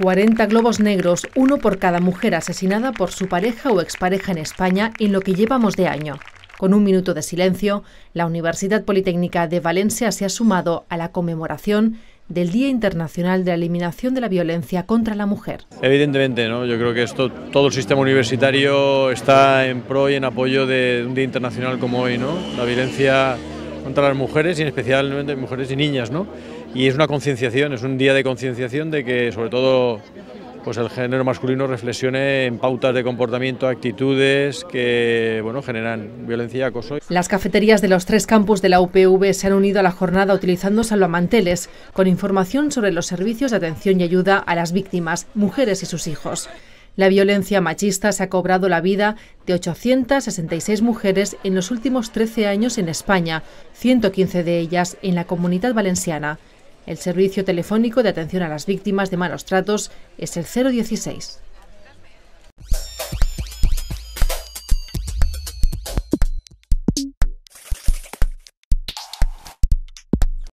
40 globos negros, uno por cada mujer asesinada por su pareja o expareja en España en lo que llevamos de año. Con un minuto de silencio, la Universidad Politécnica de Valencia se ha sumado a la conmemoración del Día Internacional de la Eliminación de la Violencia contra la Mujer. Evidentemente, ¿no? yo creo que esto, todo el sistema universitario está en pro y en apoyo de un Día Internacional como hoy. ¿no? La violencia contra las mujeres y especialmente mujeres y niñas, Y es una concienciación, es un día de concienciación de que sobre todo pues el género masculino reflexione en pautas de comportamiento, actitudes que bueno, generan violencia y acoso. Las cafeterías de los tres campus de la UPV se han unido a la jornada utilizando salvamanteles con información sobre los servicios de atención y ayuda a las víctimas, mujeres y sus hijos. La violencia machista se ha cobrado la vida de 866 mujeres en los últimos 13 años en España, 115 de ellas en la comunidad valenciana. El servicio telefónico de atención a las víctimas de malos tratos es el 016.